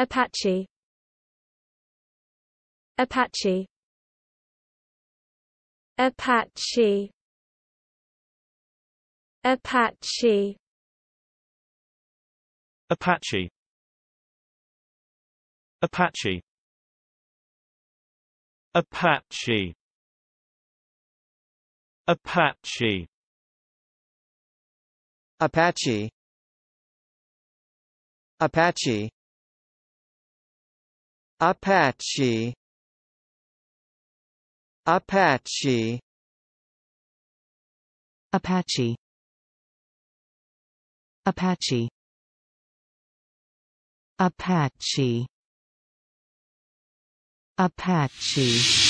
Apache Apache Apache Apache Apache Apache Apache Apache Apache Apache Apache Apache Apache Apache Apache Apache